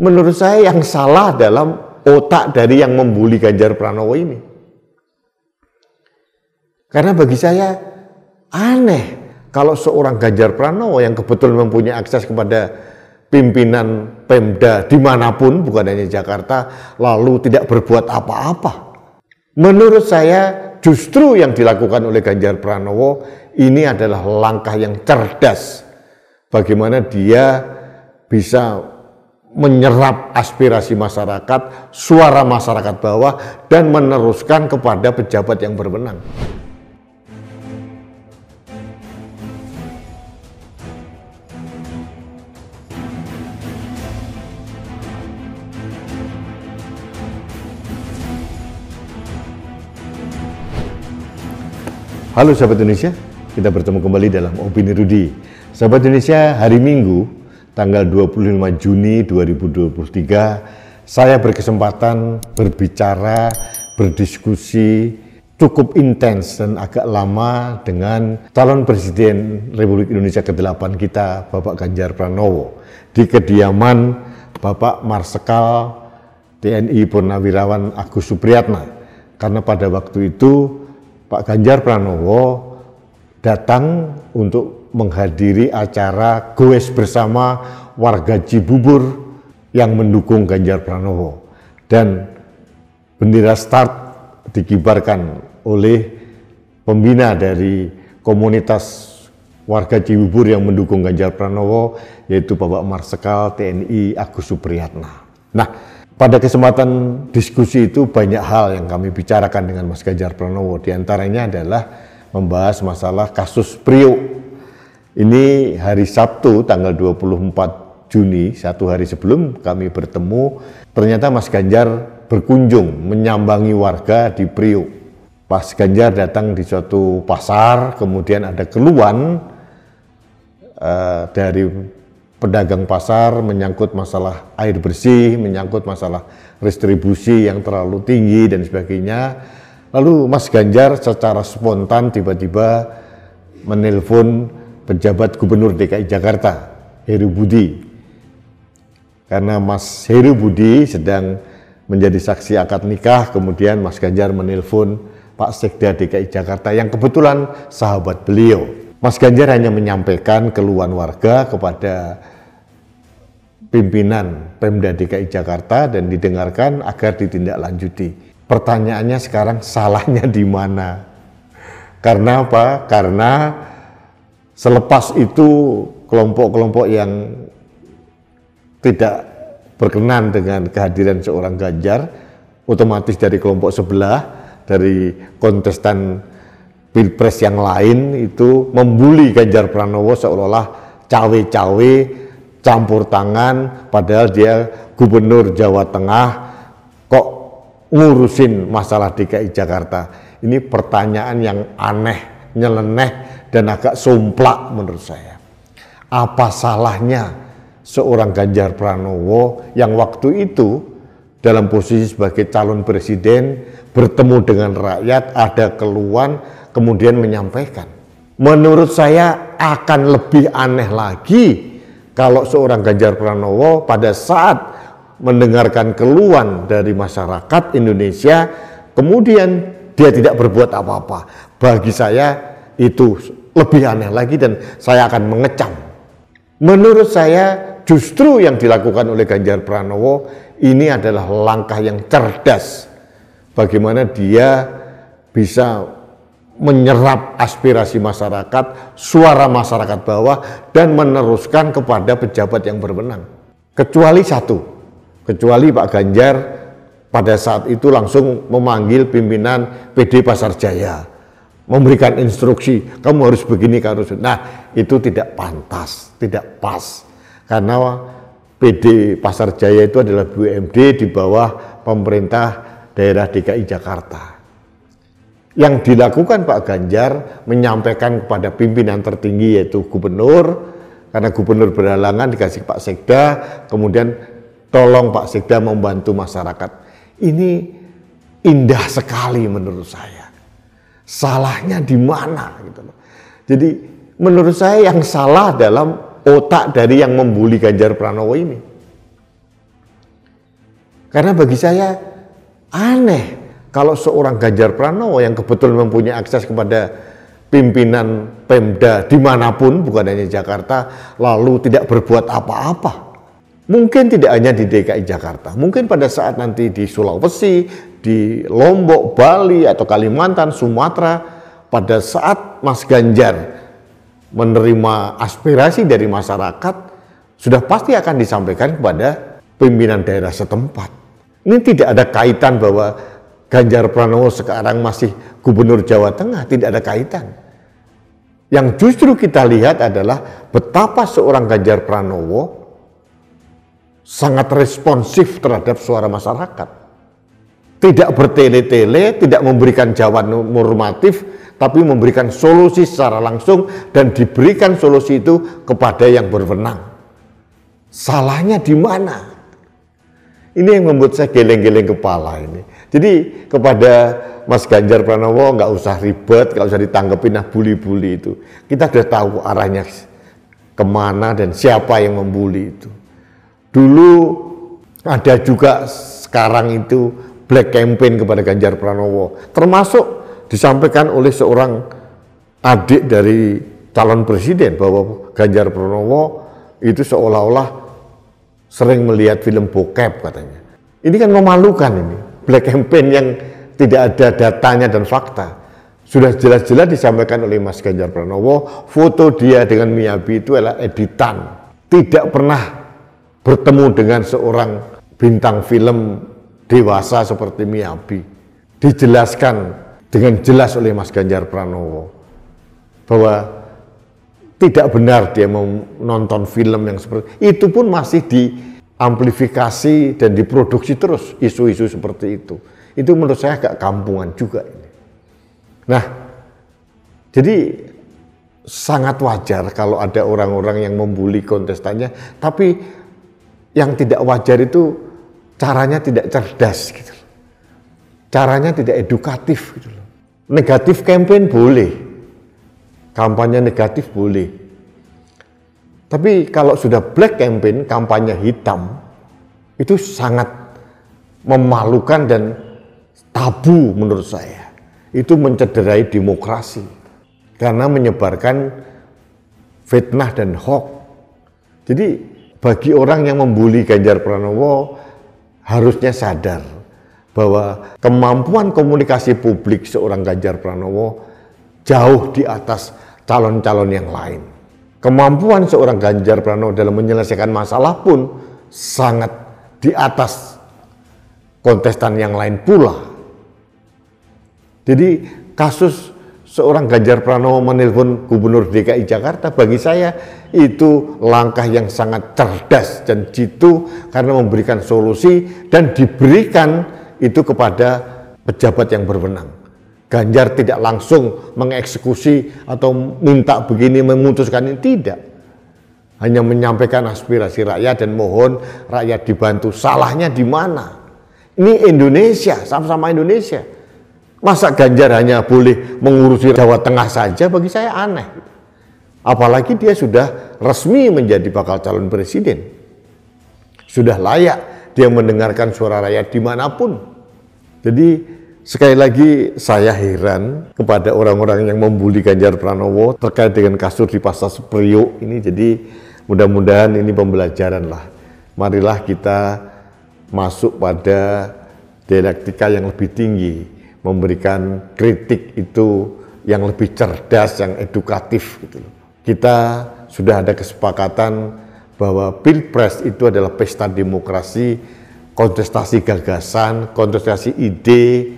menurut saya yang salah dalam otak dari yang membuli Ganjar Pranowo ini. Karena bagi saya aneh kalau seorang Ganjar Pranowo yang kebetulan mempunyai akses kepada pimpinan Pemda dimanapun, bukan hanya Jakarta, lalu tidak berbuat apa-apa. Menurut saya justru yang dilakukan oleh Ganjar Pranowo ini adalah langkah yang cerdas. Bagaimana dia bisa menyerap aspirasi masyarakat, suara masyarakat bawah, dan meneruskan kepada pejabat yang berwenang. Halo sahabat Indonesia, kita bertemu kembali dalam Opini Rudi. Sahabat Indonesia, hari Minggu tanggal 25 Juni 2023 saya berkesempatan berbicara, berdiskusi cukup intens dan agak lama dengan calon presiden Republik Indonesia ke-8 kita Bapak Ganjar Pranowo di kediaman Bapak Marsekal TNI Purnawirawan Agus Supriyatna karena pada waktu itu Pak Ganjar Pranowo datang untuk menghadiri acara goes bersama warga Cibubur yang mendukung Ganjar Pranowo dan bendera start dikibarkan oleh pembina dari komunitas warga Cibubur yang mendukung Ganjar Pranowo yaitu Bapak Marsekal TNI Agus Supriyatna. Nah, pada kesempatan diskusi itu banyak hal yang kami bicarakan dengan Mas Ganjar Pranowo. diantaranya adalah membahas masalah kasus Priuk ini hari Sabtu tanggal 24 Juni, satu hari sebelum kami bertemu, ternyata Mas Ganjar berkunjung menyambangi warga di Priuk. Pas Ganjar datang di suatu pasar, kemudian ada keluhan uh, dari pedagang pasar menyangkut masalah air bersih, menyangkut masalah distribusi yang terlalu tinggi dan sebagainya. Lalu Mas Ganjar secara spontan tiba-tiba menelpon Pejabat Gubernur DKI Jakarta Heru Budi karena Mas Heru Budi sedang menjadi saksi akad nikah kemudian Mas Ganjar menelpon Pak Sekda DKI Jakarta yang kebetulan sahabat beliau Mas Ganjar hanya menyampaikan keluhan warga kepada pimpinan Pemda DKI Jakarta dan didengarkan agar ditindaklanjuti. Pertanyaannya sekarang salahnya di mana? Karena apa? Karena Selepas itu kelompok-kelompok yang tidak berkenan dengan kehadiran seorang Ganjar, otomatis dari kelompok sebelah, dari kontestan pilpres yang lain itu membuli Ganjar Pranowo seolah-olah cawe-cawe campur tangan padahal dia gubernur Jawa Tengah kok ngurusin masalah DKI Jakarta. Ini pertanyaan yang aneh, nyeleneh dan agak somplak menurut saya. Apa salahnya seorang Ganjar Pranowo yang waktu itu dalam posisi sebagai calon presiden bertemu dengan rakyat ada keluhan kemudian menyampaikan. Menurut saya akan lebih aneh lagi kalau seorang Ganjar Pranowo pada saat mendengarkan keluhan dari masyarakat Indonesia kemudian dia tidak berbuat apa-apa. Bagi saya itu lebih aneh lagi dan saya akan mengecam. Menurut saya justru yang dilakukan oleh Ganjar Pranowo ini adalah langkah yang cerdas. Bagaimana dia bisa menyerap aspirasi masyarakat, suara masyarakat bawah, dan meneruskan kepada pejabat yang berwenang. Kecuali satu, kecuali Pak Ganjar pada saat itu langsung memanggil pimpinan PD Pasar Jaya memberikan instruksi kamu harus begini kamu harus nah itu tidak pantas tidak pas karena PD Pasar Jaya itu adalah BUMD di bawah pemerintah daerah DKI Jakarta yang dilakukan Pak Ganjar menyampaikan kepada pimpinan tertinggi yaitu gubernur karena gubernur berhalangan dikasih Pak Sekda kemudian tolong Pak Sekda membantu masyarakat ini indah sekali menurut saya Salahnya di mana gitu loh. Jadi menurut saya yang salah dalam otak dari yang membuli Ganjar Pranowo ini. Karena bagi saya aneh kalau seorang Ganjar Pranowo yang kebetulan mempunyai akses kepada pimpinan Pemda dimanapun, bukan hanya Jakarta, lalu tidak berbuat apa-apa. Mungkin tidak hanya di DKI Jakarta, mungkin pada saat nanti di Sulawesi, di Lombok, Bali, atau Kalimantan, Sumatera, pada saat Mas Ganjar menerima aspirasi dari masyarakat, sudah pasti akan disampaikan kepada pimpinan daerah setempat. Ini tidak ada kaitan bahwa Ganjar Pranowo sekarang masih gubernur Jawa Tengah, tidak ada kaitan. Yang justru kita lihat adalah betapa seorang Ganjar Pranowo sangat responsif terhadap suara masyarakat. Tidak bertele-tele, tidak memberikan jawaban normatif, tapi memberikan solusi secara langsung dan diberikan solusi itu kepada yang berwenang. Salahnya di mana? Ini yang membuat saya geleng-geleng kepala ini. Jadi kepada Mas Ganjar Pranowo nggak usah ribet, nggak usah ditanggepin nah bully-bully itu. Kita sudah tahu arahnya kemana dan siapa yang membuli itu. Dulu ada juga sekarang itu black campaign kepada Ganjar Pranowo, termasuk disampaikan oleh seorang adik dari calon presiden bahwa Ganjar Pranowo itu seolah-olah sering melihat film bokep katanya. Ini kan memalukan ini, black campaign yang tidak ada datanya dan fakta. Sudah jelas-jelas disampaikan oleh Mas Ganjar Pranowo, foto dia dengan Miyabi itu adalah editan. Tidak pernah bertemu dengan seorang bintang film dewasa seperti Miyabi dijelaskan dengan jelas oleh Mas Ganjar Pranowo bahwa tidak benar dia menonton film yang seperti itu pun masih diamplifikasi dan diproduksi terus isu-isu seperti itu itu menurut saya agak kampungan juga ini nah jadi sangat wajar kalau ada orang-orang yang membuli kontestannya tapi yang tidak wajar itu caranya tidak cerdas gitu loh. Caranya tidak edukatif gitu loh. Negatif campaign boleh. Kampanye negatif boleh. Tapi kalau sudah black campaign, kampanye hitam, itu sangat memalukan dan tabu menurut saya. Itu mencederai demokrasi. Karena menyebarkan fitnah dan hoax. Jadi bagi orang yang membuli Ganjar Pranowo harusnya sadar bahwa kemampuan komunikasi publik seorang Ganjar Pranowo jauh di atas calon-calon yang lain. Kemampuan seorang Ganjar Pranowo dalam menyelesaikan masalah pun sangat di atas kontestan yang lain pula. Jadi kasus seorang Ganjar Pranowo menelpon Gubernur DKI Jakarta bagi saya itu langkah yang sangat cerdas dan jitu karena memberikan solusi dan diberikan itu kepada pejabat yang berwenang. Ganjar tidak langsung mengeksekusi atau minta begini memutuskan ini tidak hanya menyampaikan aspirasi rakyat dan mohon rakyat dibantu. Salahnya di mana? Ini Indonesia, sama-sama Indonesia. Masa Ganjar hanya boleh mengurusi Jawa Tengah saja bagi saya aneh. Apalagi dia sudah resmi menjadi bakal calon presiden. Sudah layak dia mendengarkan suara rakyat dimanapun. Jadi sekali lagi saya heran kepada orang-orang yang membuli Ganjar Pranowo terkait dengan kasur di Pasar Priok ini. Jadi mudah-mudahan ini pembelajaran lah. Marilah kita masuk pada dialektika yang lebih tinggi memberikan kritik itu yang lebih cerdas, yang edukatif gitu Kita sudah ada kesepakatan bahwa Pilpres itu adalah pesta demokrasi, kontestasi gagasan, kontestasi ide,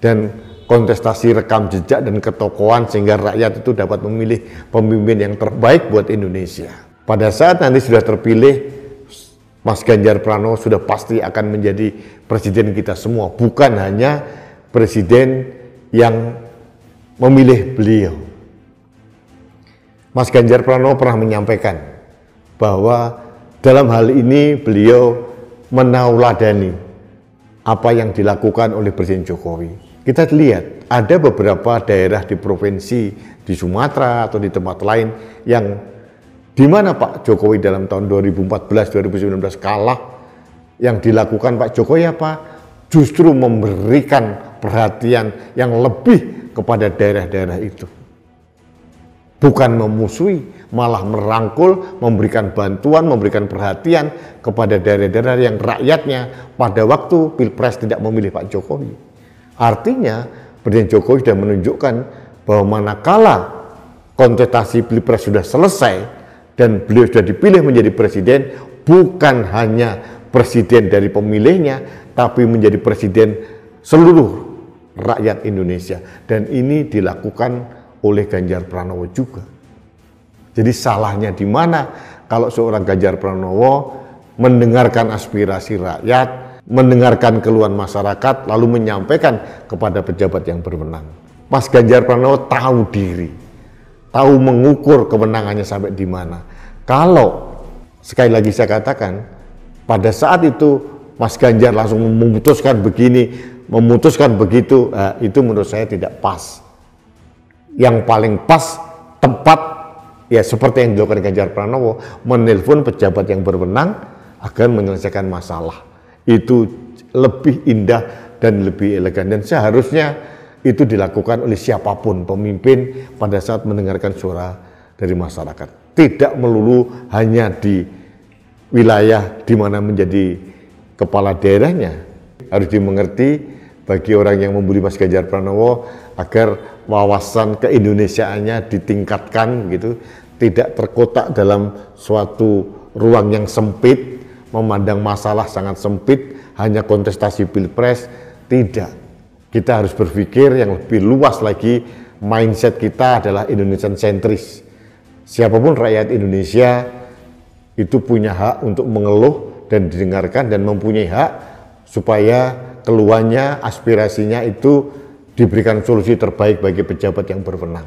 dan kontestasi rekam jejak dan ketokohan sehingga rakyat itu dapat memilih pemimpin yang terbaik buat Indonesia. Pada saat nanti sudah terpilih, Mas Ganjar Pranowo sudah pasti akan menjadi presiden kita semua, bukan hanya presiden yang memilih beliau. Mas Ganjar Pranowo pernah menyampaikan bahwa dalam hal ini beliau menauladani apa yang dilakukan oleh Presiden Jokowi. Kita lihat ada beberapa daerah di provinsi di Sumatera atau di tempat lain yang di mana Pak Jokowi dalam tahun 2014-2019 kalah yang dilakukan Pak Jokowi apa? Justru memberikan perhatian yang lebih kepada daerah-daerah itu. Bukan memusuhi, malah merangkul, memberikan bantuan, memberikan perhatian kepada daerah-daerah yang rakyatnya pada waktu Pilpres tidak memilih Pak Jokowi. Artinya, Presiden Jokowi sudah menunjukkan bahwa manakala kontestasi Pilpres sudah selesai dan beliau sudah dipilih menjadi presiden, bukan hanya presiden dari pemilihnya, tapi menjadi presiden seluruh rakyat Indonesia dan ini dilakukan oleh Ganjar Pranowo juga. Jadi salahnya di mana kalau seorang Ganjar Pranowo mendengarkan aspirasi rakyat, mendengarkan keluhan masyarakat lalu menyampaikan kepada pejabat yang berwenang. Mas Ganjar Pranowo tahu diri, tahu mengukur kemenangannya sampai di mana. Kalau sekali lagi saya katakan, pada saat itu Mas Ganjar langsung memutuskan begini, memutuskan begitu, nah, itu menurut saya tidak pas. Yang paling pas, tempat ya seperti yang dilakukan Ganjar Pranowo, menelpon pejabat yang berwenang agar menyelesaikan masalah. Itu lebih indah dan lebih elegan. Dan seharusnya itu dilakukan oleh siapapun pemimpin pada saat mendengarkan suara dari masyarakat. Tidak melulu hanya di wilayah di mana menjadi kepala daerahnya, harus dimengerti bagi orang yang membeli Mas Ganjar Pranowo agar wawasan keindonesiaannya ditingkatkan gitu, tidak terkotak dalam suatu ruang yang sempit, memandang masalah sangat sempit, hanya kontestasi pilpres, tidak. Kita harus berpikir yang lebih luas lagi, mindset kita adalah Indonesian sentris. Siapapun rakyat Indonesia itu punya hak untuk mengeluh dan didengarkan dan mempunyai hak supaya keluhannya, aspirasinya itu diberikan solusi terbaik bagi pejabat yang berwenang.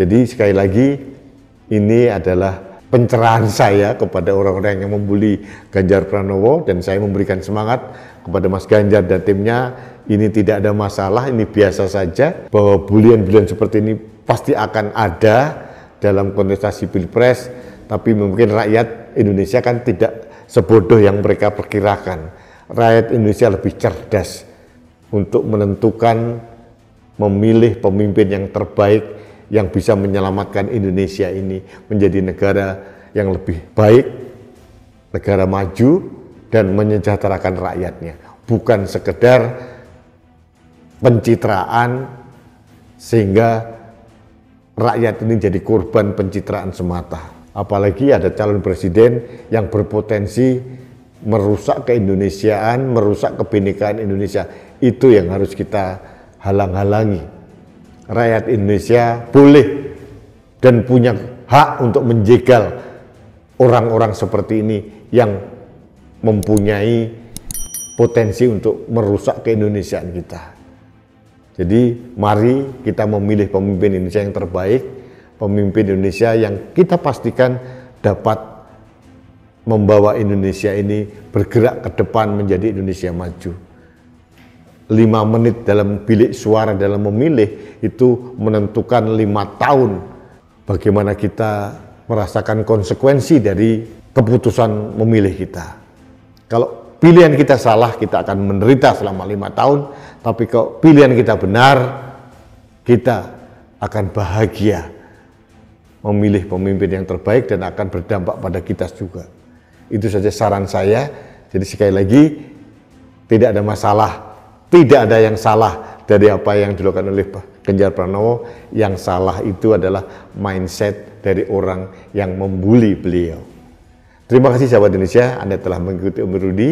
Jadi sekali lagi ini adalah pencerahan saya kepada orang-orang yang membuli Ganjar Pranowo dan saya memberikan semangat kepada Mas Ganjar dan timnya ini tidak ada masalah, ini biasa saja bahwa bulian-bulian seperti ini pasti akan ada dalam kontestasi Pilpres tapi mungkin rakyat Indonesia kan tidak sebodoh yang mereka perkirakan rakyat Indonesia lebih cerdas untuk menentukan memilih pemimpin yang terbaik yang bisa menyelamatkan Indonesia ini menjadi negara yang lebih baik, negara maju dan menyejahterakan rakyatnya, bukan sekedar pencitraan sehingga rakyat ini jadi korban pencitraan semata. Apalagi ada calon presiden yang berpotensi merusak keindonesiaan, merusak kebenekaan Indonesia. Itu yang harus kita halang-halangi. Rakyat Indonesia boleh dan punya hak untuk menjegal orang-orang seperti ini yang mempunyai potensi untuk merusak keindonesiaan kita. Jadi mari kita memilih pemimpin Indonesia yang terbaik, pemimpin Indonesia yang kita pastikan dapat membawa Indonesia ini bergerak ke depan menjadi Indonesia maju. Lima menit dalam bilik suara dalam memilih itu menentukan lima tahun bagaimana kita merasakan konsekuensi dari keputusan memilih kita. Kalau pilihan kita salah, kita akan menderita selama lima tahun. Tapi kalau pilihan kita benar, kita akan bahagia memilih pemimpin yang terbaik dan akan berdampak pada kita juga. Itu saja saran saya. Jadi sekali lagi tidak ada masalah, tidak ada yang salah dari apa yang dilakukan oleh Kenjar Pranowo. Yang salah itu adalah mindset dari orang yang membuli beliau. Terima kasih sahabat Indonesia, Anda telah mengikuti Umi Rudi.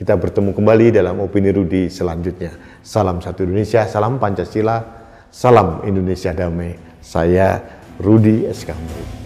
Kita bertemu kembali dalam Opini Rudi selanjutnya. Salam satu Indonesia, salam Pancasila, salam Indonesia damai. Saya Rudi Eskamri.